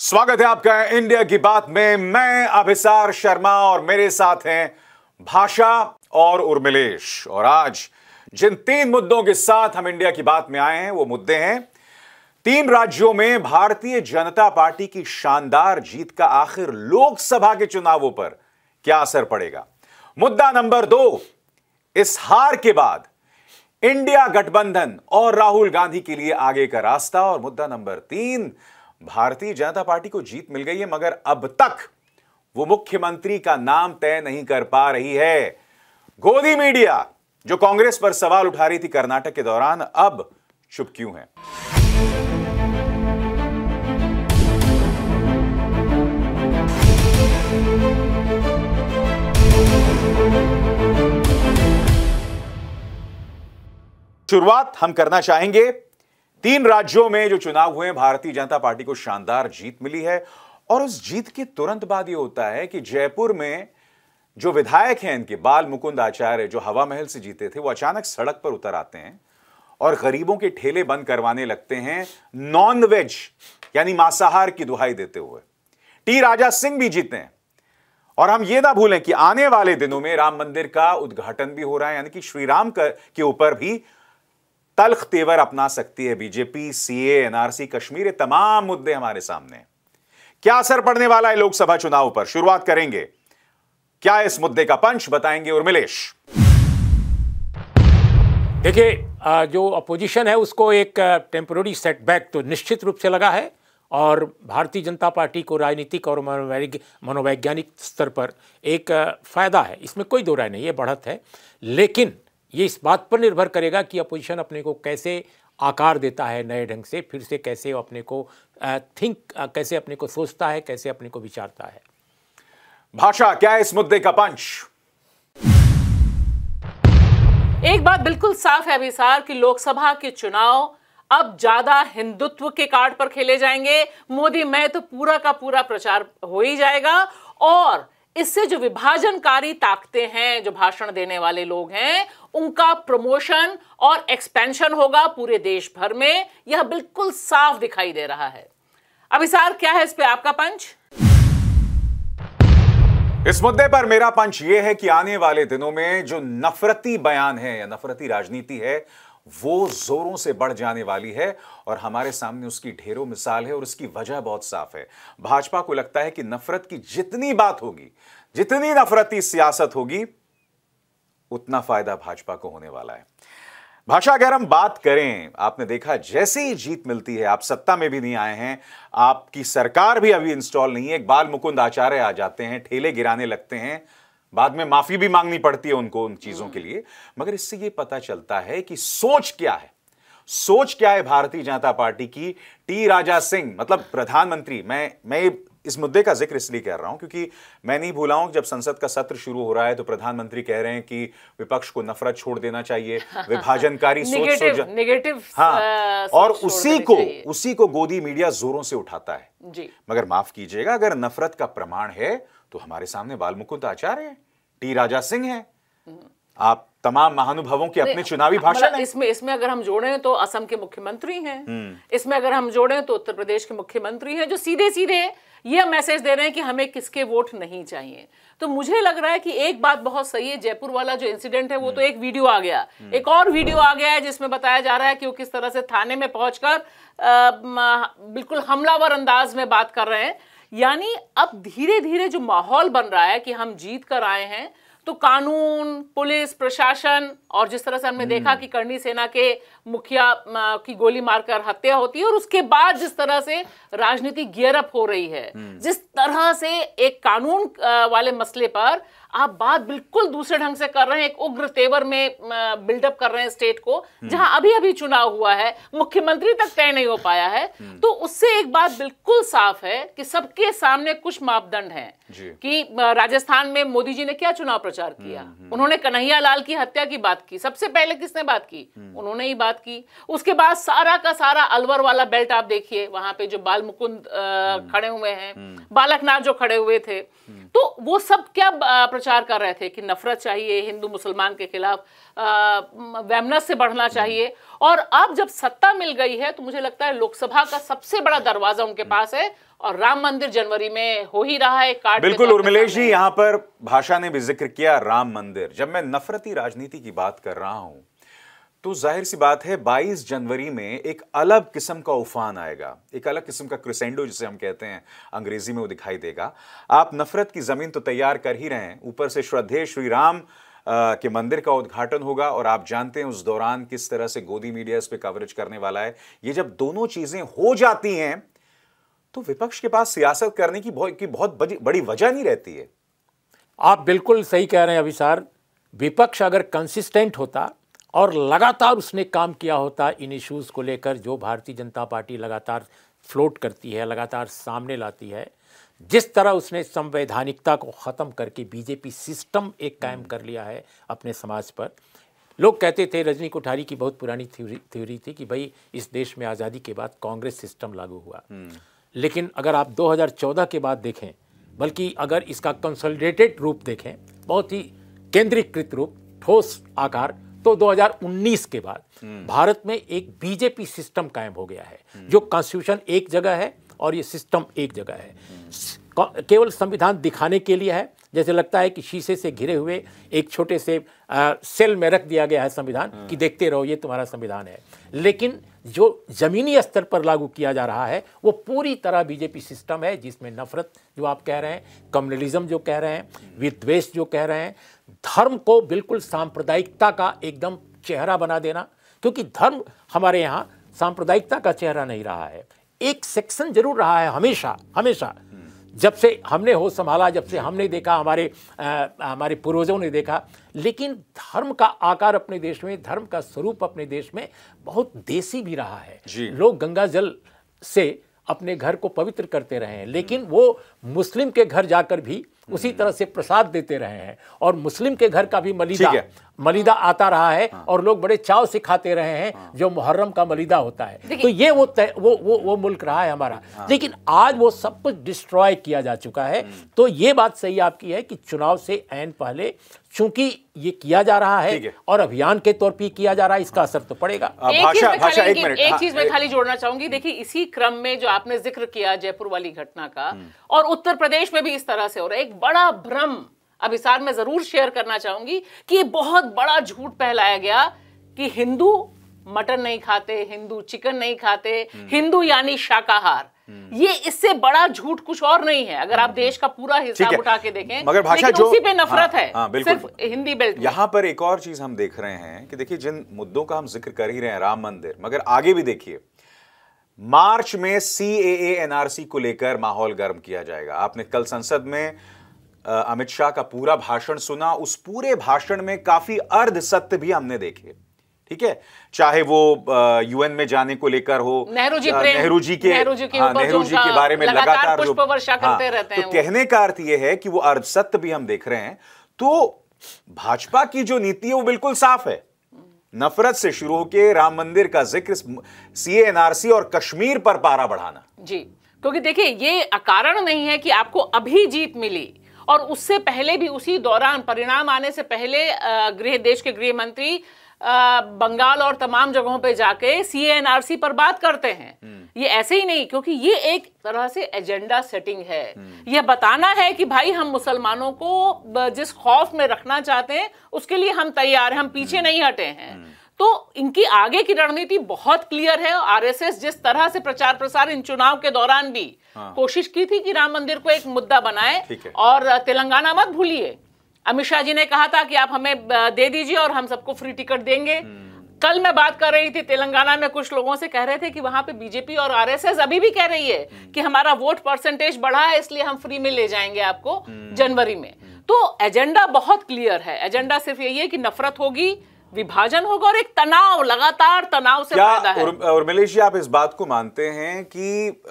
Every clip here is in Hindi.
स्वागत है आपका इंडिया की बात में मैं अभिसार शर्मा और मेरे साथ हैं भाषा और उर्मिलेश और आज जिन तीन मुद्दों के साथ हम इंडिया की बात में आए हैं वो मुद्दे हैं तीन राज्यों में भारतीय जनता पार्टी की शानदार जीत का आखिर लोकसभा के चुनावों पर क्या असर पड़ेगा मुद्दा नंबर दो इस हार के बाद इंडिया गठबंधन और राहुल गांधी के लिए आगे का रास्ता और मुद्दा नंबर तीन भारतीय जनता पार्टी को जीत मिल गई है मगर अब तक वो मुख्यमंत्री का नाम तय नहीं कर पा रही है गोदी मीडिया जो कांग्रेस पर सवाल उठा रही थी कर्नाटक के दौरान अब चुप क्यों है शुरुआत हम करना चाहेंगे तीन राज्यों में जो चुनाव हुए भारतीय जनता पार्टी को शानदार जीत मिली है और उस जीत के तुरंत बाद यह होता है कि जयपुर में जो विधायक हैं इनके बाल मुकुंद आचार्य जो हवा महल से जीते थे वो अचानक सड़क पर उतर आते हैं और गरीबों के ठेले बंद करवाने लगते हैं नॉन वेज यानी मांसाहार की दुहाई देते हुए टी राजा सिंह भी जीते हैं और हम ये ना भूलें कि आने वाले दिनों में राम मंदिर का उद्घाटन भी हो रहा है यानी कि श्री राम के ऊपर भी तलख तेवर अपना सकती है बीजेपी सीए एनआरसी कश्मीर तमाम मुद्दे हमारे सामने क्या असर पड़ने वाला है लोकसभा चुनाव पर शुरुआत करेंगे क्या इस मुद्दे का पंच बताएंगे उर्मिलेश देखिए जो अपोजिशन है उसको एक टेम्पररी सेटबैक तो निश्चित रूप से लगा है और भारतीय जनता पार्टी को राजनीतिक और मनोवैज्ञानिक स्तर पर एक फ़ायदा है इसमें कोई दो राय नहीं है बढ़त है लेकिन ये इस बात पर निर्भर करेगा कि अपोजिशन अपने को कैसे आकार देता है नए ढंग से फिर से कैसे अपने को थिंक कैसे अपने को सोचता है कैसे अपने को विचारता है भाषा क्या है इस मुद्दे का पंच एक बात बिल्कुल साफ है अभिसार कि लोकसभा के चुनाव अब ज्यादा हिंदुत्व के कार्ड पर खेले जाएंगे मोदी मैं तो पूरा का पूरा प्रचार हो ही जाएगा और इससे जो विभाजनकारी ताकतें हैं जो भाषण देने वाले लोग हैं उनका प्रमोशन और एक्सपेंशन होगा पूरे देश भर में यह बिल्कुल साफ दिखाई दे रहा है अभिसार क्या है इस पे आपका पंच इस मुद्दे पर मेरा पंच यह है कि आने वाले दिनों में जो नफरती बयान है या नफरती राजनीति है वो जोरों से बढ़ जाने वाली है और हमारे सामने उसकी ढेरों मिसाल है और उसकी वजह बहुत साफ है भाजपा को लगता है कि नफरत की जितनी बात होगी जितनी नफरती सियासत होगी उतना फायदा भाजपा को होने वाला है भाषा अगर हम बात करें आपने देखा जैसे ही जीत मिलती है आप सत्ता में भी नहीं आए हैं आपकी सरकार भी अभी इंस्टॉल नहीं है बाल मुकुंद आचार्य आ जाते हैं ठेले गिराने लगते हैं बाद में माफी भी मांगनी पड़ती है उनको उन चीजों हम्म। के लिए मगर इससे यह पता चलता है कि सोच क्या है सोच क्या है भारतीय जनता पार्टी की टी राजा सिंह मतलब प्रधानमंत्री मैं मैं इस मुद्दे का जिक्र इसलिए कर रहा हूं क्योंकि मैं नहीं भूला हूं जब संसद का सत्र शुरू हो रहा है तो प्रधानमंत्री कह रहे हैं कि विपक्ष को नफरत छोड़ देना चाहिए विभाजनकारी सोच सोच नेगेटिव हाँ और उसी को उसी को गोदी मीडिया जोरों से उठाता है जी मगर माफ कीजिएगा अगर नफरत का प्रमाण है तो हमारे सामने बाल मुकुंद आचार्य है टी राजा सिंह है आप तमाम महानुभावों के अपने चुनावी मतलब भाषण है इसमें इसमें अगर हम जोड़े तो असम के मुख्यमंत्री हैं हम्म। इसमें अगर हम जोड़े तो उत्तर प्रदेश के मुख्यमंत्री हैं जो सीधे सीधे यह मैसेज दे रहे हैं कि हमें किसके वोट नहीं चाहिए तो मुझे लग रहा है कि एक बात बहुत सही है जयपुर वाला जो इंसिडेंट है वो तो हम्म। एक वीडियो आ गया हम्म। एक और वीडियो आ गया है जिसमें बताया जा रहा है कि वो किस तरह से थाने में पहुंचकर बिल्कुल हमलावर अंदाज में बात कर रहे हैं यानी अब धीरे धीरे जो माहौल बन रहा है कि हम जीत कर आए हैं तो कानून पुलिस प्रशासन और जिस तरह से हमने हम्म। देखा कि करनी सेना के मुखिया की गोली मारकर हत्या होती है और उसके बाद जिस तरह से राजनीति गियर अप हो रही है हम्म। जिस तरह से एक कानून वाले मसले पर आप बात बिल्कुल दूसरे ढंग से कर रहे हैं एक उग्र तेवर में बिल्डअप कर रहे हैं स्टेट को हम्म। जहां अभी अभी चुनाव हुआ है मुख्यमंत्री तक तय नहीं हो पाया है तो उससे एक बात बिल्कुल साफ है कि सबके सामने कुछ मापदंड हैं कि राजस्थान में मोदी जी ने क्या चुनाव प्रचार हम्म, किया हम्म। उन्होंने कन्हैया लाल की हत्या की बात की सबसे पहले किसने बात की हम्म। उन्होंने ही बात की उसके बाद सारा का सारा अलवर वाला बेल्ट आप देखिए वहां पे जो बाल मुकुंद खड़े हुए हैं बालकनाथ जो खड़े हुए थे तो वो सब क्या प्रचार कर रहे थे कि नफरत चाहिए हिंदू मुसलमान के खिलाफ वेमनस से बढ़ना चाहिए और अब जब सत्ता मिल गई है तो मुझे लगता है लोकसभा का सबसे बड़ा दरवाजा उनके पास है और राम मंदिर जनवरी में हो ही रहा है कार्ड बिल्कुल उर्मिलेश जी यहाँ पर भाषा ने भी जिक्र किया राम मंदिर जब मैं नफरती राजनीति की बात कर रहा हूं तो जाहिर सी बात है 22 जनवरी में एक अलग किस्म का उफान आएगा एक अलग किस्म का क्रिसेंडो जिसे हम कहते हैं अंग्रेजी में वो दिखाई देगा आप नफरत की जमीन तो तैयार कर ही रहे हैं ऊपर से श्रद्धेय श्री राम के मंदिर का उद्घाटन होगा और आप जानते हैं उस दौरान किस तरह से गोदी मीडिया इस पर कवरेज करने वाला है ये जब दोनों चीज़ें हो जाती हैं तो विपक्ष के पास सियासत करने की बहुत की बहुत बड़ी वजह नहीं रहती है आप बिल्कुल सही कह रहे हैं अभिसार विपक्ष अगर कंसिस्टेंट होता और लगातार उसने काम किया होता इन इश्यूज़ को लेकर जो भारतीय जनता पार्टी लगातार फ्लोट करती है लगातार सामने लाती है जिस तरह उसने संवैधानिकता को ख़त्म करके बीजेपी सिस्टम एक कायम कर लिया है अपने समाज पर लोग कहते थे रजनी कोठारी की बहुत पुरानी थ्योरी थ्योरी थी कि भाई इस देश में आज़ादी के बाद कांग्रेस सिस्टम लागू हुआ हम्म। लेकिन अगर आप 2014 के बाद देखें बल्कि अगर इसका कंसोलिडेटेड रूप देखें बहुत ही केंद्रीकृत रूप ठोस आकार तो 2019 के बाद हम्म। भारत में एक बीजेपी सिस्टम कायम हो गया है हम्म। जो कॉन्स्टिट्यूशन एक जगह है और ये सिस्टम एक जगह है हम्म। केवल संविधान दिखाने के लिए है जैसे लगता है कि शीशे से घिरे हुए एक छोटे से आ, सेल में रख दिया गया है संविधान कि हाँ। देखते रहो ये तुम्हारा संविधान है लेकिन जो ज़मीनी स्तर पर लागू किया जा रहा है वो पूरी तरह बीजेपी सिस्टम है जिसमें नफरत जो आप कह रहे हैं कम्युनलिज्म जो कह रहे हैं विद्वेष जो कह रहे हैं धर्म को बिल्कुल सांप्रदायिकता का एकदम चेहरा बना देना क्योंकि धर्म हमारे यहाँ सांप्रदायिकता का चेहरा नहीं रहा है एक सेक्शन जरूर रहा है हमेशा हमेशा जब से हमने हो संभाला जब से हमने देखा हमारे आ, हमारे पूर्वजों ने देखा लेकिन धर्म का आकार अपने देश में धर्म का स्वरूप अपने देश में बहुत देसी भी रहा है लोग गंगा जल से अपने घर को पवित्र करते रहे हैं लेकिन वो मुस्लिम के घर जाकर भी उसी हम्म। तरह से प्रसाद देते रहे हैं और मुस्लिम के घर का भी मलिदा मलिदा आता रहा है हाँ। और लोग बड़े चाव से खाते रहे हैं हाँ। जो मुहर्रम का मलिदा होता है तो ये वो तय, वो वो वो मुल्क रहा है हमारा हाँ। लेकिन आज वो सब कुछ डिस्ट्रॉय किया जा चुका है हम्म। तो ये बात सही आपकी है कि चुनाव से एन पहले चूंकि ये किया जा रहा है और अभियान के तौर पर किया जा रहा है इसका असर तो पड़ेगा हाँ, एक चीज में हाँ, खाली जोड़ना चाहूंगी देखिए इसी क्रम में जो आपने जिक्र किया जयपुर वाली घटना का हम्म। और उत्तर प्रदेश में भी इस तरह से हो रहा है एक बड़ा भ्रम अब इस में ज़रूर शेयर करना चाहूंगी कि ये बहुत बड़ा झूठ फैलाया गया कि हिंदू मटन नहीं खाते हिंदू चिकन नहीं खाते हम्म। हिंदू यानी शाकाहार हम्म। ये इससे बड़ा झूठ कुछ और नहीं है अगर आप हम्म। देश का पूरा हिस्सा उठा के देखें मगर भाषा जो उसी पे नफरत हाँ, है हाँ, सिर्फ हिंदी बेल्ट यहाँ पर एक और चीज हम देख रहे हैं कि देखिए जिन मुद्दों का हम जिक्र कर ही रहे हैं राम मंदिर मगर आगे भी देखिए मार्च में सी एनआरसी को लेकर माहौल गर्म किया जाएगा आपने कल संसद में अमित शाह का पूरा भाषण सुना उस पूरे भाषण में काफी अर्ध सत्य भी हमने देखे ठीक है चाहे वो यूएन में जाने को लेकर हो नेहरू जी नेहरू जी के नेहरू जी के, हाँ, बारे में लगातार, लगातार हाँ, रहते तो हैं तो कहने का अर्थ ये है कि वो अर्धसत्य भी हम देख रहे हैं तो भाजपा की जो नीति है वो बिल्कुल साफ है नफरत से शुरू होकर राम मंदिर का जिक्र सीएनआरसी और कश्मीर पर पारा बढ़ाना जी क्योंकि देखिए ये कारण नहीं है कि आपको अभी जीत मिली और उससे पहले भी उसी दौरान परिणाम आने से पहले गृह देश के गृह मंत्री बंगाल और तमाम जगहों पे जाके सीएनआरसी पर बात करते हैं हम्म। ये ऐसे ही नहीं क्योंकि ये एक तरह से एजेंडा सेटिंग है हम्म। यह बताना है कि भाई हम मुसलमानों को जिस खौफ में रखना चाहते हैं उसके लिए हम तैयार हैं हम पीछे हम्म। नहीं हटे हैं तो इनकी आगे की रणनीति बहुत क्लियर है आरएसएस जिस तरह से प्रचार प्रसार इन चुनाव के दौरान भी हाँ। कोशिश की थी कि राम मंदिर को एक मुद्दा बनाए और तेलंगाना मत भूलिए अमित शाह जी ने कहा था कि आप हमें दे दीजिए और हम सबको फ्री टिकट देंगे हम्म। कल मैं बात कर रही थी तेलंगाना में कुछ लोगों से कह रहे थे कि वहां पे बीजेपी और आरएसएस अभी भी कह रही है हम्म। कि हमारा वोट परसेंटेज बढ़ा है इसलिए हम फ्री में ले जाएंगे आपको हम्म। जनवरी में तो एजेंडा बहुत क्लियर है एजेंडा सिर्फ यही है कि नफरत होगी विभाजन होगा और एक तनाव लगातार तनाव से क्या है और, मिलेश जी आप इस बात को मानते हैं कि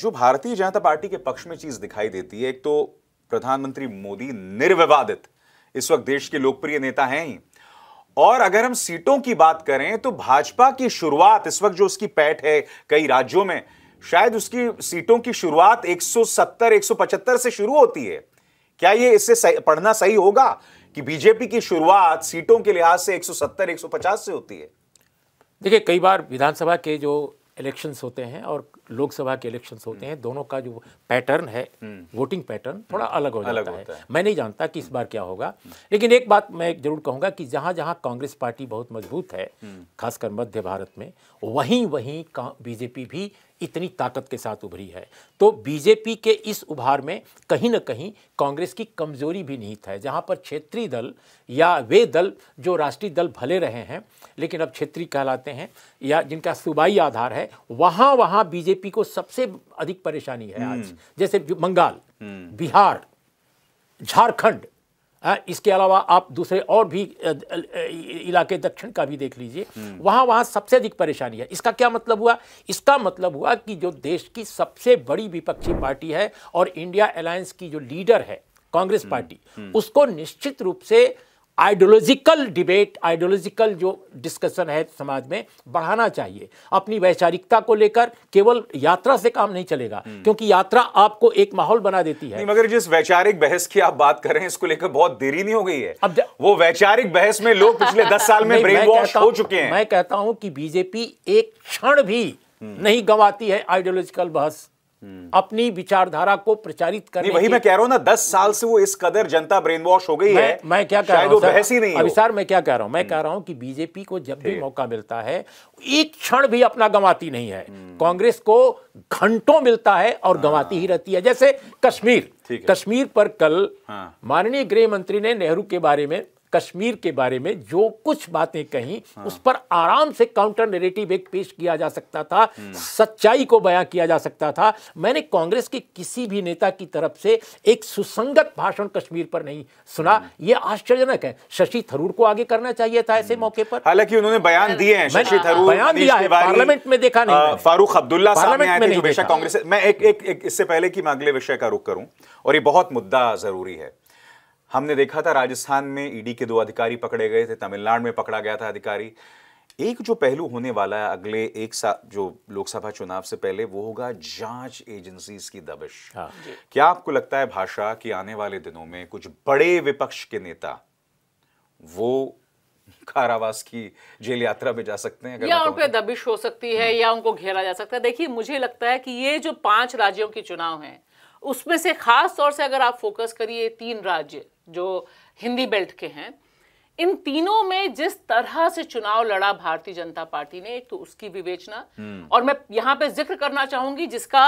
जो भारतीय जनता पार्टी के पक्ष में चीज दिखाई देती है एक तो प्रधानमंत्री मोदी निर्विवादित इस वक्त देश के लोकप्रिय नेता हैं ही और अगर हम सीटों की बात करें तो भाजपा की शुरुआत इस वक्त जो उसकी पैठ है कई राज्यों में शायद उसकी सीटों की शुरुआत 170 175 से शुरू होती है क्या ये इससे पढ़ना सही होगा कि बीजेपी की शुरुआत सीटों के लिहाज से 170 150 से होती है देखिए कई बार विधानसभा के जो इलेक्शंस होते हैं और लोकसभा के इलेक्शन होते हैं हम्म। दोनों का जो पैटर्न है वोटिंग हम्म। पैटर्न थोड़ा हम्म। अलग हो अलग जाता है।, है मैं नहीं जानता कि इस बार क्या होगा लेकिन एक बात मैं जरूर कहूंगा कि जहां जहां कांग्रेस पार्टी बहुत मजबूत है खासकर मध्य भारत में वहीं वहीं बीजेपी भी इतनी ताकत के साथ उभरी है तो बीजेपी के इस उभार में कहीं ना कहीं कांग्रेस की कमजोरी भी निहित है जहां पर क्षेत्रीय दल या वे दल जो राष्ट्रीय दल भले रहे हैं लेकिन अब क्षेत्रीय कहलाते हैं या जिनका सूबाई आधार है वहां वहां बीजेपी बीजेपी को सबसे अधिक परेशानी है आज हम्म। जैसे बंगाल हम्म। बिहार झारखंड इसके अलावा आप दूसरे और भी इलाके दक्षिण का भी देख लीजिए वहां हम्म। वहां सबसे अधिक परेशानी है इसका क्या मतलब हुआ इसका मतलब हुआ कि जो देश की सबसे बड़ी विपक्षी पार्टी है और इंडिया अलायंस की जो लीडर है कांग्रेस पार्टी उसको निश्चित रूप से आइडियोलॉजिकल डिबेट आइडियोलॉजिकल जो डिस्कशन है समाज में बढ़ाना चाहिए अपनी वैचारिकता को लेकर केवल यात्रा से काम नहीं चलेगा हम्म। क्योंकि यात्रा आपको एक माहौल बना देती है मगर जिस वैचारिक बहस की आप बात कर रहे हैं इसको लेकर बहुत देरी नहीं हो गई है अब वो वैचारिक बहस में लोग पिछले दस साल में ब्रेन वॉश हो चुके हैं मैं कहता हूं कि बीजेपी एक क्षण भी हम्म। नहीं गंवाती है आइडियोलॉजिकल बहस हम्म। अपनी विचारधारा को प्रचारित करने वही मैं कह रहा हूं ना दस साल से वो इस कदर जनता ब्रेन वॉश हो गई है मैं क्या कह रहा हूं अभिसार मैं क्या कह रहा हूं मैं कह हम्म। रहा हूं कि बीजेपी को जब भी मौका मिलता है एक क्षण भी अपना गंवाती नहीं है हम्म। कांग्रेस को घंटों मिलता है और हाँ। गंवाती ही रहती है जैसे कश्मीर कश्मीर पर कल हाँ। माननीय गृह मंत्री ने नेहरू के बारे में कश्मीर के बारे में जो कुछ बातें कहीं हाँ। उस पर आराम से काउंटर नेरेटिव एक पेश किया जा सकता था हम्म। सच्चाई को बयां किया जा सकता था मैंने कांग्रेस के किसी भी नेता की तरफ से एक सुसंगत भाषण कश्मीर पर नहीं सुना हम्म। यह आश्चर्यजनक है शशि थरूर को आगे करना चाहिए था ऐसे हम्म। मौके पर हालांकि उन्होंने बयान दिए हैं शशि थरूर बयान दिया है पार्लियामेंट में देखा नहीं फारूक अब्दुल्ला पार्लियामेंट में कांग्रेस मैं एक इससे पहले कि मैं अगले विषय का रुख करूं और ये बहुत मुद्दा जरूरी है हमने देखा था राजस्थान में ईडी e के दो अधिकारी पकड़े गए थे तमिलनाडु में पकड़ा गया था अधिकारी एक जो पहलू होने वाला है अगले एक साल जो लोकसभा चुनाव से पहले वो होगा जांच एजेंसीज की दबिश हाँ। क्या आपको लगता है भाषा कि आने वाले दिनों में कुछ बड़े विपक्ष के नेता वो कारावास की जेल यात्रा में जा सकते हैं अगर या उन पर दबिश हो सकती है हम्म। या उनको घेरा जा सकता है देखिए मुझे लगता है कि ये जो पांच राज्यों के चुनाव हैं उसमें से खास तौर से अगर आप फोकस करिए तीन राज्य जो हिंदी बेल्ट के हैं इन तीनों में जिस तरह से चुनाव लड़ा भारतीय जनता पार्टी ने एक तो उसकी विवेचना हम्म। और मैं यहां पे जिक्र करना चाहूंगी जिसका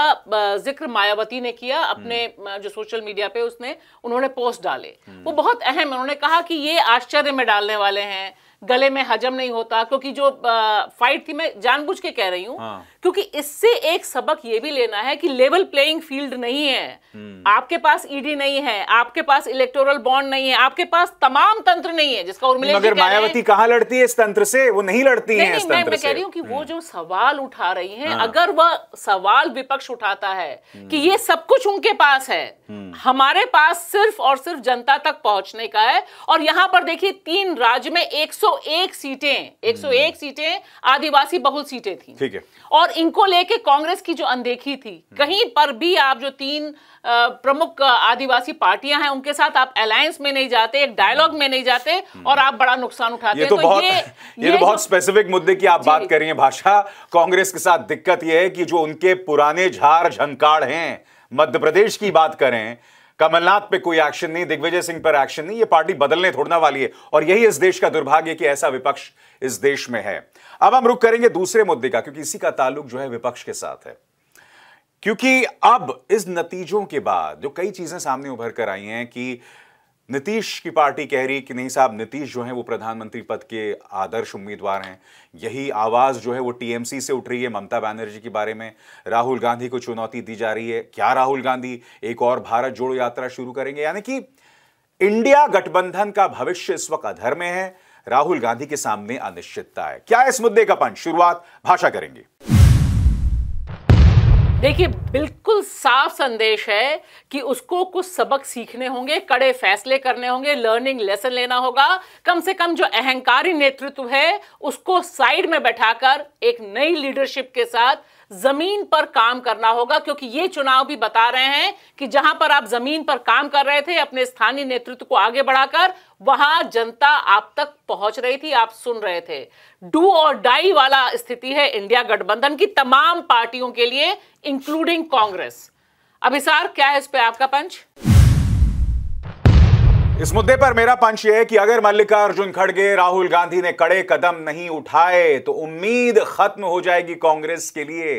जिक्र मायावती ने किया अपने हम्म। जो सोशल मीडिया पे उसने उन्होंने पोस्ट डाले हम्म। वो बहुत अहम उन्होंने कहा कि ये आश्चर्य में डालने वाले हैं गले में हजम नहीं होता क्योंकि जो आ, फाइट थी मैं जानबूझ के कह रही हूँ हाँ। क्योंकि इससे एक सबक ये भी लेना है कि लेवल प्लेइंग फील्ड नहीं है आपके पास ईडी नहीं है आपके पास इलेक्टोरल बॉन्ड नहीं है आपके पास तमाम तंत्र नहीं है जिसका उर्मिला मगर मायावती कहाँ लड़ती है इस तंत्र से वो नहीं लड़ती है मैं कह रही हूँ कि वो हम्म। जो सवाल उठा रही है हाँ। अगर वह सवाल विपक्ष उठाता है हम्म। कि ये सब कुछ उनके पास है हम्म। हमारे पास सिर्फ और सिर्फ जनता तक पहुंचने का है और यहाँ पर देखिए तीन राज्य में एक 101 सीटें 101 हम्म। सीटें आदिवासी बहुल सीटें थी ठीक है और इनको लेके कांग्रेस की जो अनदेखी थी हम्म। कहीं पर भी आप जो तीन प्रमुख आदिवासी पार्टियां हैं उनके साथ आप अलायंस में नहीं जाते एक डायलॉग हम्म। में नहीं जाते और आप बड़ा नुकसान उठाते ये तो, तो बहुत, ये, ये, तो ये तो बहुत स्पेसिफिक मुद्दे की आप बात कर रही हैं भाषा कांग्रेस के साथ दिक्कत यह है कि जो उनके पुराने झार झंकाड़ हैं मध्य प्रदेश की बात करें कमलनाथ पे कोई एक्शन नहीं दिग्विजय सिंह पर एक्शन नहीं ये पार्टी बदलने थोड़ना वाली है और यही इस देश का दुर्भाग्य कि ऐसा विपक्ष इस देश में है अब हम रुक करेंगे दूसरे मुद्दे का क्योंकि इसी का ताल्लुक जो है विपक्ष के साथ है क्योंकि अब इस नतीजों के बाद जो कई चीजें सामने उभर कर आई हैं कि नीतीश की पार्टी कह रही कि नहीं साहब नीतीश जो है वो प्रधानमंत्री पद के आदर्श उम्मीदवार हैं यही आवाज़ जो है वो टीएमसी से उठ रही है ममता बनर्जी के बारे में राहुल गांधी को चुनौती दी जा रही है क्या राहुल गांधी एक और भारत जोड़ो यात्रा शुरू करेंगे यानी कि इंडिया गठबंधन का भविष्य इस वक्त अधर में है राहुल गांधी के सामने अनिश्चितता है क्या इस मुद्दे का पंच शुरुआत भाषा करेंगे देखिए बिल्कुल साफ संदेश है कि उसको कुछ सबक सीखने होंगे कड़े फैसले करने होंगे लर्निंग लेसन लेना होगा कम से कम जो अहंकारी नेतृत्व है उसको साइड में बैठाकर एक नई लीडरशिप के साथ जमीन पर काम करना होगा क्योंकि ये चुनाव भी बता रहे हैं कि जहां पर आप जमीन पर काम कर रहे थे अपने स्थानीय नेतृत्व को आगे बढ़ाकर वहां जनता आप तक पहुंच रही थी आप सुन रहे थे डू और डाई वाला स्थिति है इंडिया गठबंधन की तमाम पार्टियों के लिए इंक्लूडिंग कांग्रेस अभिसार क्या है इस पर आपका पंच इस मुद्दे पर मेरा पंच यह है कि अगर मल्लिकार्जुन खड़गे राहुल गांधी ने कड़े कदम नहीं उठाए तो उम्मीद खत्म हो जाएगी कांग्रेस के लिए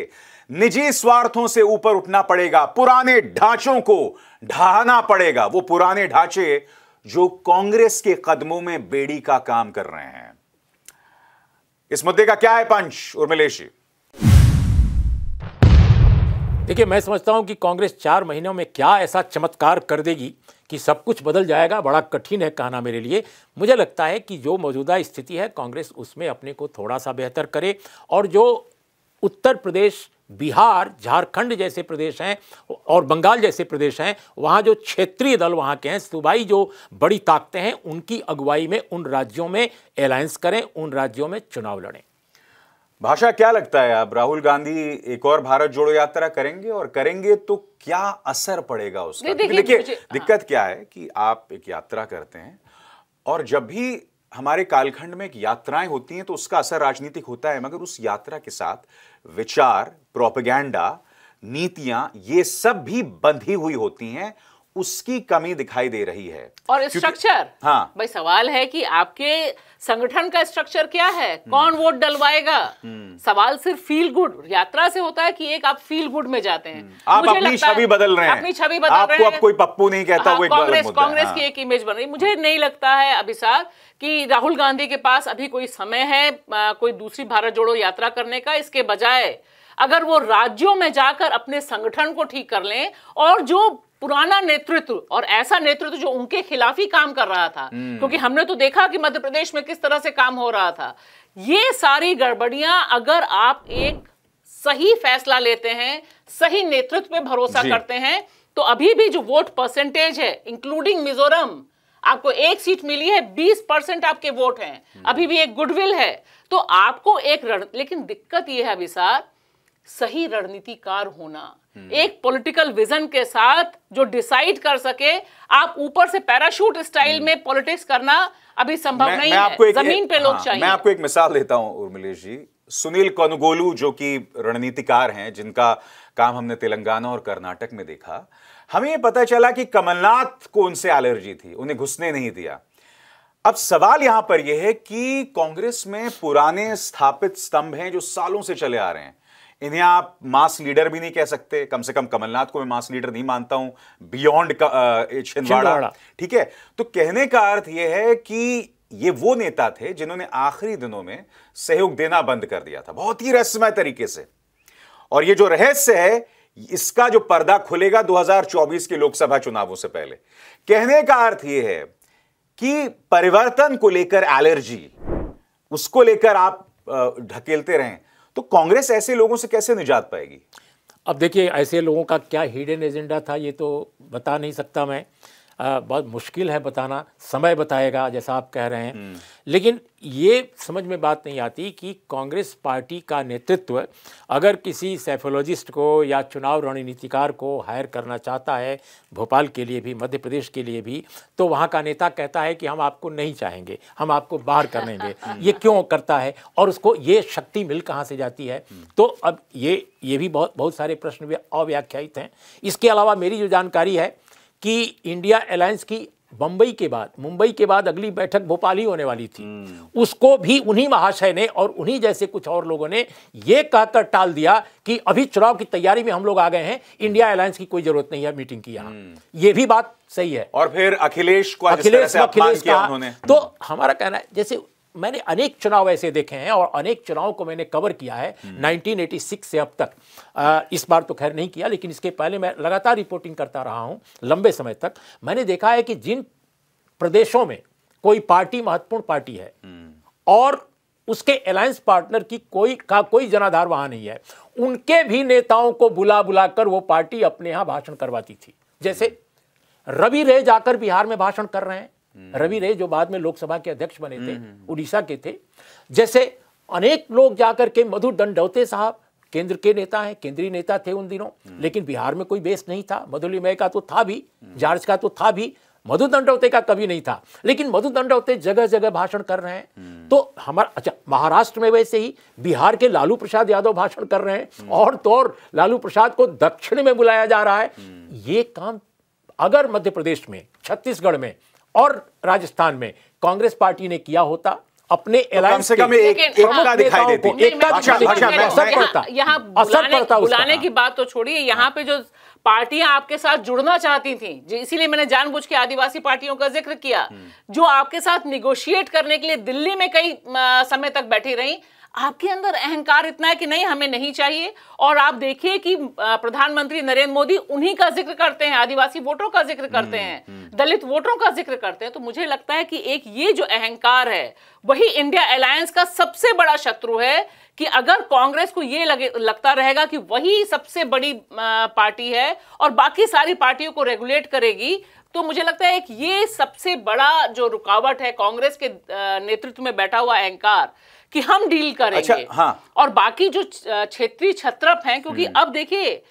निजी स्वार्थों से ऊपर उठना पड़ेगा पुराने ढांचों को ढहाना पड़ेगा वो पुराने ढांचे जो कांग्रेस के कदमों में बेड़ी का काम कर रहे हैं इस मुद्दे का क्या है पंच उर्मिलेश देखिए मैं समझता हूं कि कांग्रेस चार महीनों में क्या ऐसा चमत्कार कर देगी कि सब कुछ बदल जाएगा बड़ा कठिन है कहना मेरे लिए मुझे लगता है कि जो मौजूदा स्थिति है कांग्रेस उसमें अपने को थोड़ा सा बेहतर करे और जो उत्तर प्रदेश बिहार झारखंड जैसे प्रदेश हैं और बंगाल जैसे प्रदेश हैं वहाँ जो क्षेत्रीय दल वहाँ के हैं सूबाई जो बड़ी ताकतें हैं उनकी अगुवाई में उन राज्यों में अलायंस करें उन राज्यों में चुनाव लड़ें भाषा क्या लगता है आप राहुल गांधी एक और भारत जोड़ो यात्रा करेंगे और करेंगे तो क्या असर पड़ेगा उसका देखिए दिक्कत हाँ। क्या है कि आप एक यात्रा करते हैं और जब भी हमारे कालखंड में एक यात्राएं होती हैं तो उसका असर राजनीतिक होता है मगर उस यात्रा के साथ विचार प्रोपगैंडा नीतियां ये सब भी बंधी हुई होती हैं उसकी कमी दिखाई दे रही है और स्ट्रक्चर हाँ भाई सवाल है कि आपके संगठन का स्ट्रक्चर क्या है हम्म। कौन वोट डलवाएगा हम्म। सवाल सिर्फ फील गुड यात्रा से होता है कि एक आप फील गुड में जाते हैं हम्म। आप अपनी छवि बदल रहे हैं अपनी छवि बदल आपको रहे हैं। आप कोई पप्पू नहीं कहता हाँ, वो एक कांग्रेस कांग्रेस की हाँ। एक इमेज बन रही मुझे नहीं लगता है अभिषाक कि राहुल गांधी के पास अभी कोई समय है कोई दूसरी भारत जोड़ो यात्रा करने का इसके बजाय अगर वो राज्यों में जाकर अपने संगठन को ठीक कर लें और जो पुराना नेतृत्व और ऐसा नेतृत्व जो उनके खिलाफ ही काम कर रहा था हम्म। क्योंकि हमने तो देखा कि मध्य प्रदेश में किस तरह से काम हो रहा था ये सारी गड़बड़ियां अगर आप एक सही फैसला लेते हैं सही नेतृत्व पे भरोसा करते हैं तो अभी भी जो वोट परसेंटेज है इंक्लूडिंग मिजोरम आपको एक सीट मिली है बीस परसेंट आपके वोट हैं हम्म। अभी भी एक गुडविल है तो आपको एक रण लेकिन दिक्कत यह है अभी सही रणनीतिकार होना हम्म। एक पॉलिटिकल विजन के साथ जो डिसाइड कर सके आप ऊपर से पैराशूट स्टाइल हम्म। में पॉलिटिक्स करना अभी संभव मैं, नहीं मैं आपको है जमीन पे लोग हाँ, चाहिए मैं आपको एक मिसाल देता हूं उर्मिलेश जी सुनील कनगोलू जो कि रणनीतिकार हैं जिनका काम हमने तेलंगाना और कर्नाटक में देखा हमें यह पता चला कि कमलनाथ को उनसे एलर्जी थी उन्हें घुसने नहीं दिया अब सवाल यहां पर यह है कि कांग्रेस में पुराने स्थापित स्तंभ हैं जो सालों से चले आ रहे हैं इन्हें आप मास लीडर भी नहीं कह सकते कम से कम कमलनाथ को मैं मास लीडर नहीं मानता हूं बियॉन्ड छिंदवाड़ा ठीक है तो कहने का अर्थ यह है कि ये वो नेता थे जिन्होंने आखिरी दिनों में सहयोग देना बंद कर दिया था बहुत ही रहस्यमय तरीके से और ये जो रहस्य है इसका जो पर्दा खुलेगा 2024 के लोकसभा चुनावों से पहले कहने का अर्थ यह है कि परिवर्तन को लेकर एलर्जी उसको लेकर आप ढकेलते रहें तो कांग्रेस ऐसे लोगों से कैसे निजात पाएगी अब देखिए ऐसे लोगों का क्या हिडन एजेंडा था ये तो बता नहीं सकता मैं बहुत मुश्किल है बताना समय बताएगा जैसा आप कह रहे हैं लेकिन ये समझ में बात नहीं आती कि कांग्रेस पार्टी का नेतृत्व अगर किसी सेफोलॉजिस्ट को या चुनाव रणनीतिकार को हायर करना चाहता है भोपाल के लिए भी मध्य प्रदेश के लिए भी तो वहाँ का नेता कहता है कि हम आपको नहीं चाहेंगे हम आपको बाहर कर लेंगे ये क्यों करता है और उसको ये शक्ति मिल कहाँ से जाती है तो अब ये ये भी बहुत बहुत सारे प्रश्न अव्याख्यायित हैं इसके अलावा मेरी जो जानकारी है कि इंडिया अलायंस की बंबई के बाद मुंबई के बाद अगली बैठक भोपाल ही होने वाली थी हम्म। उसको भी उन्हीं महाशय ने और उन्हीं जैसे कुछ और लोगों ने यह कहकर टाल दिया कि अभी चुनाव की तैयारी में हम लोग आ गए हैं इंडिया अलायंस की कोई जरूरत नहीं है मीटिंग की यहां हम्म। यह भी बात सही है और फिर अखिलेश को अखिलेश अखिलेश तो हमारा कहना है जैसे मैंने अनेक चुनाव ऐसे देखे हैं और अनेक चुनाव को मैंने कवर किया है 1986 हम्म। से अब तक आ, इस बार तो खैर नहीं किया लेकिन इसके पहले मैं लगातार रिपोर्टिंग करता रहा हूं लंबे समय तक मैंने देखा है कि जिन प्रदेशों में कोई पार्टी महत्वपूर्ण पार्टी है हम्म। और उसके अलायंस पार्टनर की कोई का कोई जनाधार वहां नहीं है उनके भी नेताओं को बुला बुलाकर वो पार्टी अपने यहां भाषण करवाती थी जैसे हम्म। रवि रे जाकर बिहार में भाषण कर रहे हैं हम्म। रवि रे जो बाद में लोकसभा के अध्यक्ष बने थे हम्म, हम्म, उड़ीसा के थे जैसे अनेक लोग जाकर के मधु दंडौते साहब केंद्र के नेता हैं केंद्रीय नेता थे उन दिनों लेकिन बिहार में कोई बेस नहीं था मधुलिमय का तो था भी जार्ज का तो था भी मधु दंडौते का कभी नहीं था लेकिन मधु दंडौते जगह जगह भाषण कर रहे हैं तो हमारा अच्छा महाराष्ट्र में वैसे ही बिहार के लालू प्रसाद यादव भाषण कर रहे हैं और तो और लालू प्रसाद को दक्षिण में बुलाया जा रहा है ये काम अगर मध्य प्रदेश में छत्तीसगढ़ में और राजस्थान में कांग्रेस पार्टी ने किया होता अपने तो कम से कम एक एकता अच्छा, दिखाई देती एकता अच्छा, बुलाने की बात तो छोड़िए यहाँ पे जो पार्टियां आपके साथ जुड़ना चाहती थी इसीलिए मैंने जानबूझ के आदिवासी पार्टियों का जिक्र किया हम्म। जो आपके साथ निगोशिएट करने के लिए दिल्ली में कई समय तक बैठी रही आपके अंदर अहंकार इतना है कि नहीं हमें नहीं चाहिए और आप देखिए कि प्रधानमंत्री नरेंद्र मोदी उन्हीं का जिक्र करते हैं आदिवासी वोटरों का जिक्र करते हम्म, हैं हम्म। दलित वोटरों का जिक्र करते हैं तो मुझे लगता है कि एक ये जो अहंकार है वही इंडिया अलायंस का सबसे बड़ा शत्रु है कि अगर कांग्रेस को ये लगे लगता रहेगा कि वही सबसे बड़ी पार्टी है और बाकी सारी पार्टियों को रेगुलेट करेगी तो मुझे लगता है एक ये सबसे बड़ा जो रुकावट है कांग्रेस के नेतृत्व में बैठा हुआ अहंकार कि हम डील करेंगे अच्छा, हाँ। और बाकी जो क्षेत्रीय छत्रप हैं क्योंकि हम्म। अब देखिए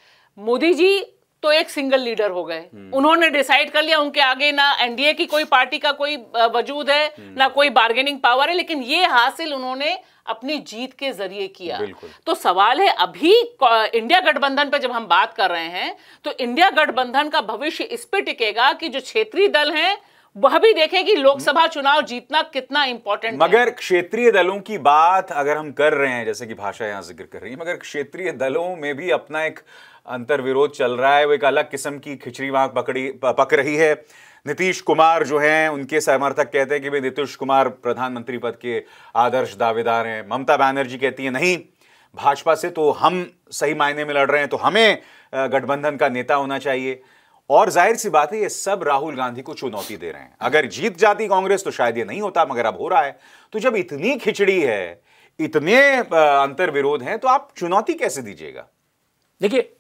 मोदी जी तो एक सिंगल लीडर हो गए हम्म। उन्होंने डिसाइड कर लिया उनके आगे ना एनडीए की कोई पार्टी का कोई वजूद है हम्म। ना कोई बार्गेनिंग पावर है लेकिन ये हासिल उन्होंने अपनी जीत के जरिए किया तो सवाल है अभी इंडिया गठबंधन पर जब हम बात कर रहे हैं तो इंडिया गठबंधन का भविष्य इस पर टिकेगा कि जो क्षेत्रीय दल हैं वह भी देखें कि लोकसभा चुनाव जीतना कितना इंपॉर्टेंट मगर क्षेत्रीय दलों की बात अगर हम कर रहे हैं जैसे कि भाषा यहां जिक्र कर रही है मगर क्षेत्रीय दलों में भी अपना एक अंतर विरोध चल रहा है वो एक अलग किस्म की खिचड़ी वहां पकड़ी पक रही है नीतीश कुमार जो हैं उनके समर्थक कहते हैं कि भाई नीतीश कुमार प्रधानमंत्री पद के आदर्श दावेदार हैं ममता बनर्जी कहती है नहीं भाजपा से तो हम सही मायने में लड़ रहे हैं तो हमें गठबंधन का नेता होना चाहिए और जाहिर सी बात है ये सब राहुल गांधी को चुनौती दे रहे हैं अगर जीत जाती कांग्रेस तो शायद ये नहीं होता मगर अब हो रहा है तो जब इतनी खिचड़ी है इतने अंतर विरोध हैं तो आप चुनौती कैसे दीजिएगा देखिए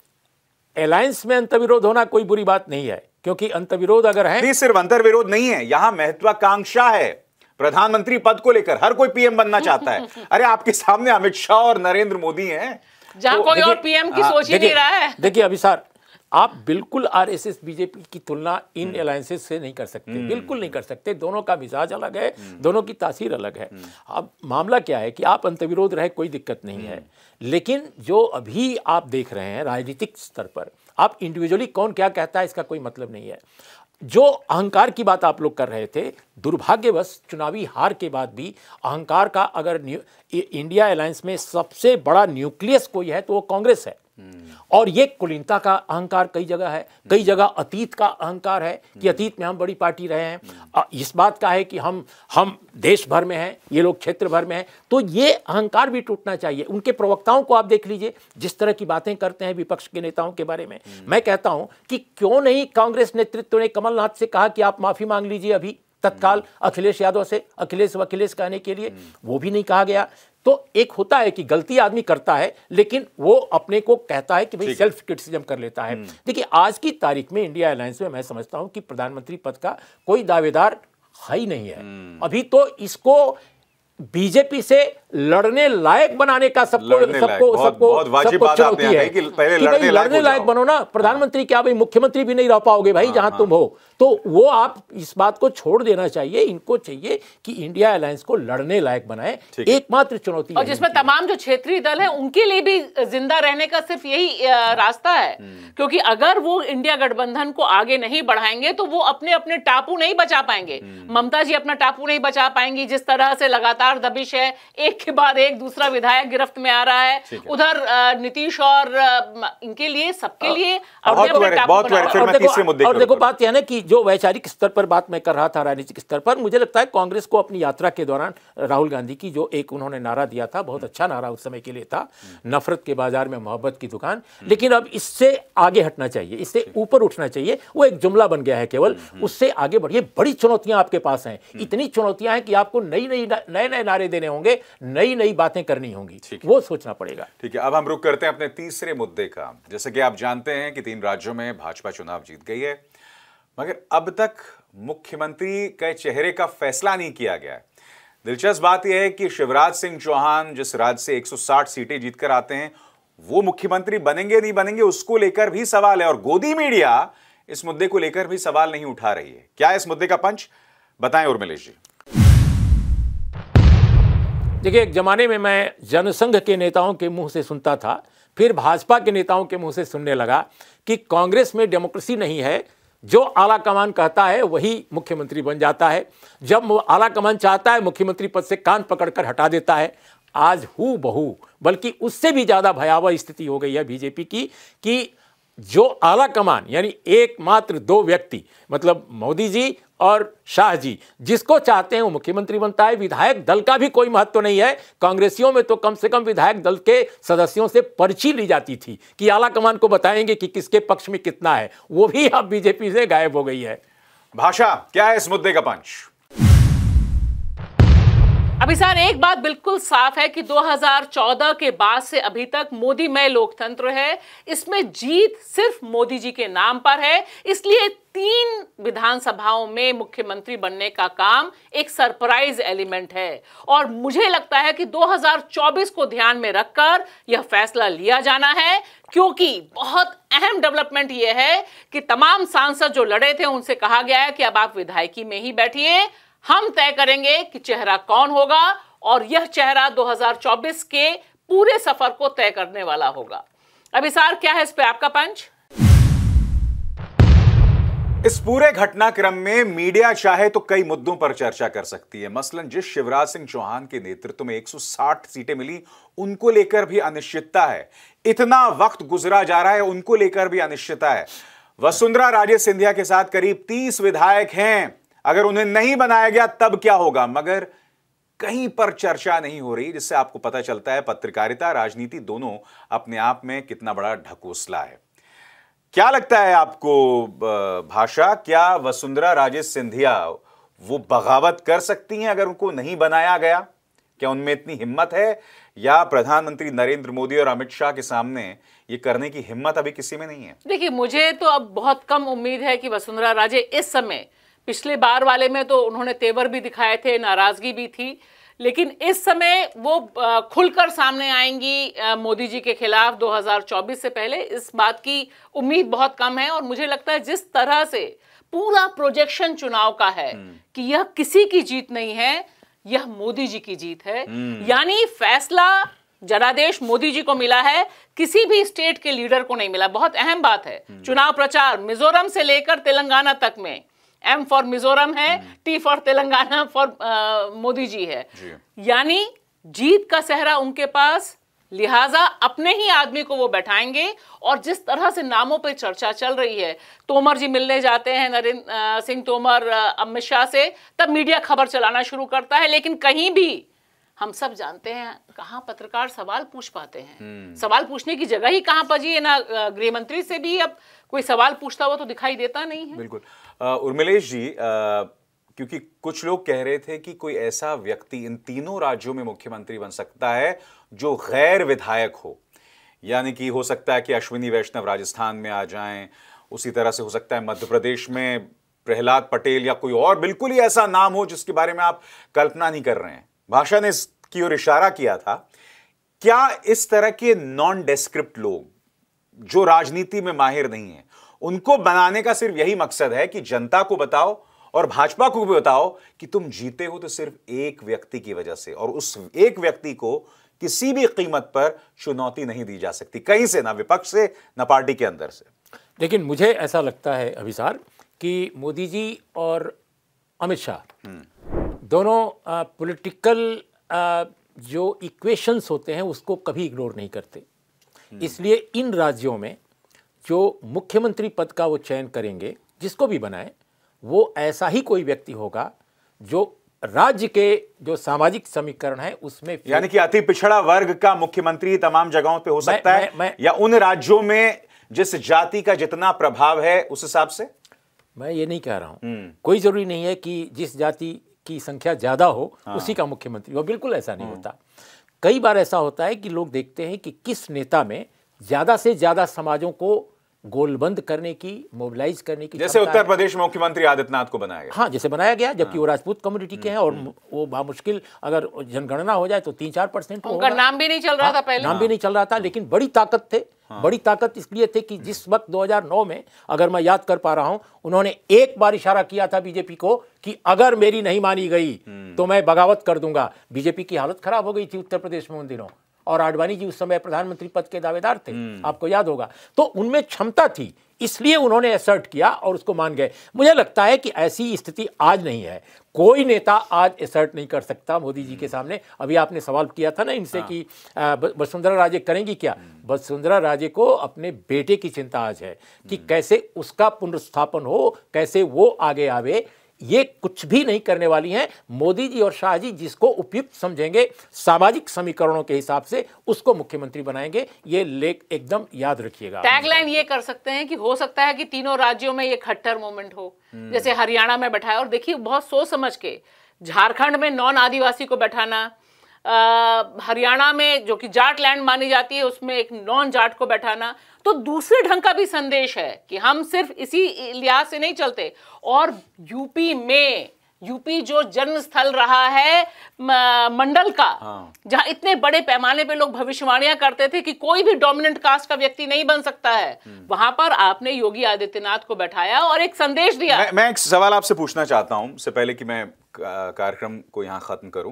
अलायंस में विरोध होना कोई बुरी बात नहीं है क्योंकि विरोध अगर है सिर्फ विरोध नहीं है यहां महत्वाकांक्षा है प्रधानमंत्री पद को लेकर हर कोई पीएम बनना चाहता है अरे आपके सामने अमित शाह और नरेंद्र मोदी हैं जहां तो कोई और पीएम की हाँ, सोच ही नहीं रहा है देखिए अभी सर आप बिल्कुल आरएसएस बीजेपी की तुलना इन अलायंसेस हम्म। से नहीं कर सकते हम्म। बिल्कुल नहीं कर सकते दोनों का मिजाज अलग है हम्म। दोनों की तासीर अलग है अब मामला क्या है कि आप अंतविरोध रहे कोई दिक्कत नहीं है लेकिन जो अभी आप देख रहे हैं राजनीतिक स्तर पर आप इंडिविजुअली कौन क्या कहता है इसका कोई मतलब नहीं है जो अहंकार की बात आप लोग कर रहे थे दुर्भाग्यवश चुनावी हार के बाद भी अहंकार का अगर इंडिया अलायंस में सबसे बड़ा न्यूक्लियस कोई है तो वो कांग्रेस है हम्म। और ये कुलीनता का अहंकार कई जगह है कई हम्म। जगह अतीत का अहंकार है कि हम्म। अतीत में हम बड़ी पार्टी रहे हैं इस बात का है कि हम हम देश भर में हैं ये लोग क्षेत्र भर में हैं तो ये अहंकार भी टूटना चाहिए उनके प्रवक्ताओं को आप देख लीजिए जिस तरह की बातें करते हैं विपक्ष के नेताओं के बारे में मैं कहता हूं कि क्यों नहीं कांग्रेस नेतृत्व ने कमलनाथ से कहा कि आप माफी मांग लीजिए अभी तत्काल अखिलेश यादव से अखिलेश अखिलेश कहने के लिए वो भी नहीं कहा गया तो एक होता है कि गलती आदमी करता है लेकिन वो अपने को कहता है कि भाई सेल्फ क्रिटिसिज्म कर लेता है हम्म। देखिए आज की तारीख में इंडिया अलायंस में मैं समझता हूं कि प्रधानमंत्री पद का कोई दावेदार है ही नहीं है हम्म। अभी तो इसको बीजेपी से लड़ने लायक बनाने का सबको सबको सबको सबको चुनौती है कि पहले कि लड़ने, लड़ने लायक बनो ना हाँ, प्रधानमंत्री हाँ। क्या भाई मुख्यमंत्री भी नहीं रह पाओगे भाई हाँ, जहां तुम हो तो वो आप इस बात को छोड़ देना चाहिए इनको चाहिए कि इंडिया अलायंस को लड़ने लायक बनाए एकमात्र चुनौती और जिसमें तमाम जो क्षेत्रीय दल है उनके लिए भी जिंदा रहने का सिर्फ यही रास्ता है हम्म। क्योंकि अगर वो इंडिया गठबंधन को आगे नहीं बढ़ाएंगे तो वो अपने अपने टापू नहीं बचा पाएंगे हम्म। ममता जी अपना टापू नहीं बचा पाएंगी जिस तरह से लगातार दबिश है एक के बाद एक दूसरा विधायक गिरफ्त में आ रहा है उधर नीतीश और इनके लिए सबके लिए और देखो बात यह ना कि जो वैचारिक स्तर पर बात मैं कर रहा था राजनीतिक स्तर पर मुझे लगता है कांग्रेस को अपनी यात्रा के दौरान राहुल गांधी की जो एक उन्होंने नारा दिया था बहुत हम्म। अच्छा नारा उस समय के लिए था हम्म। नफरत के बाजार में मोहब्बत की दुकान हम्म। लेकिन अब इससे आगे हटना चाहिए इससे ऊपर उठना चाहिए वो एक जुमला बन गया है केवल उससे आगे बढ़िए बड़ी चुनौतियां आपके पास हैं इतनी चुनौतियां हैं कि आपको नई नई नए नए नारे देने होंगे नई नई बातें करनी होंगी वो सोचना पड़ेगा ठीक है अब हम रुक करते हैं अपने तीसरे मुद्दे का जैसे कि आप जानते हैं कि तीन राज्यों में भाजपा चुनाव जीत गई है मगर अब तक मुख्यमंत्री के चेहरे का फैसला नहीं किया गया दिलचस्प बात यह है कि शिवराज सिंह चौहान जिस राज्य से 160 सीटें जीतकर आते हैं वो मुख्यमंत्री बनेंगे नहीं बनेंगे उसको लेकर भी सवाल है और गोदी मीडिया इस मुद्दे को लेकर भी सवाल नहीं उठा रही है क्या इस मुद्दे का पंच बताएं उर्मिलेश जी देखिए एक ज़माने में मैं जनसंघ के नेताओं के मुंह से सुनता था फिर भाजपा के नेताओं के मुंह से सुनने लगा कि कांग्रेस में डेमोक्रेसी नहीं है जो आला कमान कहता है वही मुख्यमंत्री बन जाता है जब आला कमान चाहता है मुख्यमंत्री पद से कान पकड़कर हटा देता है आज हु बहू बल्कि उससे भी ज़्यादा भयावह स्थिति हो गई है बीजेपी की कि जो आला कमान यानी एकमात्र दो व्यक्ति मतलब मोदी जी और शाह जी जिसको चाहते हैं वो मुख्यमंत्री बनता है विधायक दल का भी कोई महत्व नहीं है कांग्रेसियों में तो कम से कम विधायक दल के सदस्यों से पर्ची ली जाती थी कि आला कमान को बताएंगे कि किसके पक्ष में कितना है वो भी अब बीजेपी से गायब हो गई है भाषा क्या है इस मुद्दे का पंच अभी सर एक बात बिल्कुल साफ है कि 2014 के बाद से अभी तक मोदीमय लोकतंत्र है इसमें जीत सिर्फ मोदी जी के नाम पर है इसलिए तीन विधानसभाओं में मुख्यमंत्री बनने का काम एक सरप्राइज एलिमेंट है और मुझे लगता है कि 2024 को ध्यान में रखकर यह फैसला लिया जाना है क्योंकि बहुत अहम डेवलपमेंट यह है कि तमाम सांसद जो लड़े थे उनसे कहा गया है कि अब आप विधायकी में ही बैठिए हम तय करेंगे कि चेहरा कौन होगा और यह चेहरा 2024 के पूरे सफर को तय करने वाला होगा अभी क्या है इस पे आपका पंच इस पूरे घटनाक्रम में मीडिया चाहे तो कई मुद्दों पर चर्चा कर सकती है मसलन जिस शिवराज सिंह चौहान के नेतृत्व में 160 सीटें मिली उनको लेकर भी अनिश्चितता है इतना वक्त गुजरा जा रहा है उनको लेकर भी अनिश्चितता है वसुंधरा राजे सिंधिया के साथ करीब 30 विधायक हैं अगर उन्हें नहीं बनाया गया तब क्या होगा मगर कहीं पर चर्चा नहीं हो रही जिससे आपको पता चलता है पत्रकारिता राजनीति दोनों अपने आप में कितना बड़ा ढकोसला है क्या लगता है आपको भाषा क्या वसुंधरा राजे सिंधिया वो बगावत कर सकती हैं अगर उनको नहीं बनाया गया क्या उनमें इतनी हिम्मत है या प्रधानमंत्री नरेंद्र मोदी और अमित शाह के सामने ये करने की हिम्मत अभी किसी में नहीं है देखिए मुझे तो अब बहुत कम उम्मीद है कि वसुंधरा राजे इस समय पिछले बार वाले में तो उन्होंने तेवर भी दिखाए थे नाराज़गी भी थी लेकिन इस समय वो खुलकर सामने आएंगी मोदी जी के खिलाफ 2024 से पहले इस बात की उम्मीद बहुत कम है और मुझे लगता है जिस तरह से पूरा प्रोजेक्शन चुनाव का है हम्म। कि यह किसी की जीत नहीं है यह मोदी जी की जीत है हम्म। यानी फैसला जनादेश मोदी जी को मिला है किसी भी स्टेट के लीडर को नहीं मिला बहुत अहम बात है हम्म। चुनाव प्रचार मिजोरम से लेकर तेलंगाना तक में एम फॉर मिजोरम है T hmm. For Telangana for Modi ji है यानी जीत का सहरा उनके पास लिहाजा अपने ही आदमी को वो बैठाएंगे और जिस तरह से नामों पे चर्चा चल रही है तोमर जी मिलने जाते हैं नरेंद्र सिंह तोमर अमित शाह से तब मीडिया खबर चलाना शुरू करता है लेकिन कहीं भी हम सब जानते हैं कहाँ पत्रकार सवाल पूछ पाते हैं हम्म। सवाल पूछने की जगह ही कहाँ पर जी ना गृह मंत्री से भी अब कोई सवाल पूछता हुआ तो दिखाई देता नहीं है बिल्कुल उर्मिलेश जी क्योंकि कुछ लोग कह रहे थे कि कोई ऐसा व्यक्ति इन तीनों राज्यों में मुख्यमंत्री बन सकता है जो गैर विधायक हो यानी कि हो सकता है कि अश्विनी वैष्णव राजस्थान में आ जाएं उसी तरह से हो सकता है मध्य प्रदेश में प्रहलाद पटेल या कोई और बिल्कुल ही ऐसा नाम हो जिसके बारे में आप कल्पना नहीं कर रहे हैं भाषा ने इसकी ओर इशारा किया था क्या इस तरह के नॉन डेस्क्रिप्ट लोग जो राजनीति में माहिर नहीं है उनको बनाने का सिर्फ यही मकसद है कि जनता को बताओ और भाजपा को भी बताओ कि तुम जीते हो तो सिर्फ एक व्यक्ति की वजह से और उस एक व्यक्ति को किसी भी कीमत पर चुनौती नहीं दी जा सकती कहीं से ना विपक्ष से ना पार्टी के अंदर से लेकिन मुझे ऐसा लगता है अभिसार कि मोदी जी और अमित शाह हम्म। दोनों पॉलिटिकल जो इक्वेशंस होते हैं उसको कभी इग्नोर नहीं करते हम्म। इसलिए इन राज्यों में जो मुख्यमंत्री पद का वो चयन करेंगे जिसको भी बनाए वो ऐसा ही कोई व्यक्ति होगा जो राज्य के जो सामाजिक समीकरण है उसमें यानी कि अति पिछड़ा वर्ग का मुख्यमंत्री तमाम जगहों पे हो सकता मैं, है मैं, मैं, या उन राज्यों में जिस जाति का जितना प्रभाव है उस हिसाब से मैं ये नहीं कह रहा हूं हम्म। कोई जरूरी नहीं है कि जिस जाति की संख्या ज्यादा हो हाँ। उसी का मुख्यमंत्री हो बिल्कुल ऐसा नहीं हम्म। होता कई बार ऐसा होता है कि लोग देखते हैं कि किस नेता में ज्यादा से ज्यादा समाजों को गोलबंद करने की मोबिलाइज करने की जैसे उत्तर प्रदेश में मुख्यमंत्री आदित्यनाथ को बनाया गया हाँ जैसे बनाया गया जबकि हाँ। वो राजपूत कम्युनिटी के हैं और हम्म, हम्म। वो बामुश्किल अगर जनगणना हो जाए तो तीन चार परसेंट उनका नाम भी नहीं चल रहा हाँ, था पहले नाम भी नहीं चल रहा था हाँ। लेकिन बड़ी ताकत थे बड़ी ताकत इसलिए थे कि जिस हम्म। वक्त 2009 में अगर मैं याद कर पा रहा हूं उन्होंने एक बार इशारा किया था बीजेपी को कि अगर मेरी नहीं मानी गई तो मैं बगावत कर दूंगा बीजेपी की हालत खराब हो गई थी उत्तर प्रदेश में उन दिनों और आडवाणी जी उस समय प्रधानमंत्री पद के दावेदार थे हम्म। आपको याद होगा तो उनमें क्षमता थी इसलिए उन्होंने एसर्ट किया और उसको मान गए मुझे लगता है कि ऐसी स्थिति आज नहीं है कोई नेता आज असर्ट नहीं कर सकता मोदी जी के हम्म। सामने अभी आपने सवाल किया था ना इनसे हाँ। कि वसुंधरा राजे करेंगी क्या हम्म। वसुंधरा राजे को अपने बेटे की चिंता आज है कि कैसे उसका पुनर्स्थापन हो कैसे वो आगे आवे ये कुछ भी नहीं करने वाली हैं मोदी जी और शाह जी जिसको उपयुक्त समझेंगे सामाजिक समीकरणों के हिसाब से उसको मुख्यमंत्री बनाएंगे ये लेख एकदम याद रखिएगा टैगलाइन ये कर सकते हैं कि हो सकता है कि तीनों राज्यों में ये खट्टर मोमेंट हो हम्म। जैसे हरियाणा में बैठा और देखिए बहुत सोच समझ के झारखंड में नॉन आदिवासी को बैठाना हरियाणा में जो कि जाट लैंड मानी जाती है उसमें एक नॉन जाट को बैठाना तो दूसरे ढंग का भी संदेश है कि हम सिर्फ इसी लिहाज से नहीं चलते और यूपी में यूपी जो जन्म स्थल रहा है मंडल का हाँ। जहां इतने बड़े पैमाने पे लोग भविष्यवाणियां करते थे कि कोई भी डोमिनेंट कास्ट का व्यक्ति नहीं बन सकता है हम्म। वहां पर आपने योगी आदित्यनाथ को बैठाया और एक संदेश दिया मैं, मैं एक सवाल आपसे पूछना चाहता हूं से पहले कि मैं कार्यक्रम को यहाँ खत्म करूं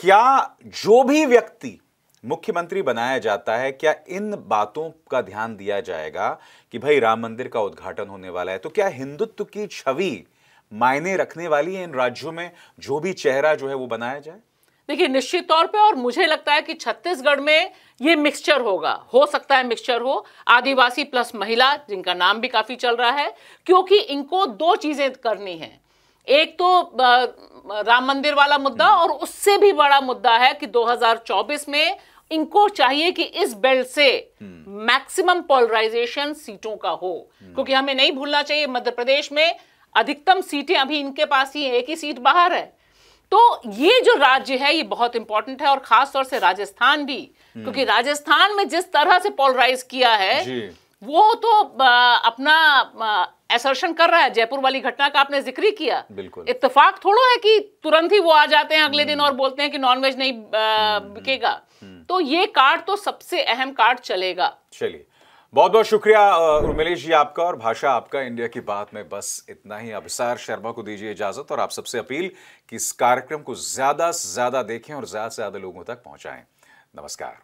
क्या जो भी व्यक्ति मुख्यमंत्री बनाया जाता है क्या इन बातों का ध्यान दिया जाएगा कि भाई राम मंदिर का उद्घाटन होने वाला है तो क्या हिंदुत्व की छवि मायने रखने वाली है इन राज्यों में जो भी चेहरा जो है वो बनाया जाए देखिए निश्चित तौर पे और मुझे लगता है कि छत्तीसगढ़ में ये मिक्सचर होगा हो सकता है मिक्सचर हो आदिवासी प्लस महिला जिनका नाम भी काफी चल रहा है क्योंकि इनको दो चीजें करनी है एक तो राम मंदिर वाला मुद्दा हम्म। और उससे भी बड़ा मुद्दा है कि 2024 में इनको चाहिए कि इस बेल्ट से हम्म। मैक्सिमम पोलराइजेशन सीटों का हो हम्म। क्योंकि हमें नहीं भूलना चाहिए मध्य प्रदेश में अधिकतम सीटें अभी इनके पास ही एक ही सीट बाहर है तो ये जो राज्य है ये बहुत इंपॉर्टेंट है और खास तौर से राजस्थान भी क्योंकि राजस्थान में जिस तरह से पोलराइज किया है वो तो अपना एसर्शन कर रहा है जयपुर वाली घटना का आपने जिक्र किया बिल्कुल इतफाक थोड़ा है कि तुरंत ही वो आ जाते हैं अगले दिन हम्म। और बोलते हैं कि नॉनवेज नहीं हम्म, हम्म, बिकेगा तो ये कार्ड तो सबसे अहम कार्ड चलेगा चलिए बहुत बहुत शुक्रिया उर्मिलेश जी आपका और भाषा आपका इंडिया की बात में बस इतना ही अभिसार शर्मा को दीजिए इजाजत और आप सबसे अपील कि इस कार्यक्रम को ज्यादा से ज्यादा देखें और ज्यादा से ज्यादा लोगों तक पहुंचाएं नमस्कार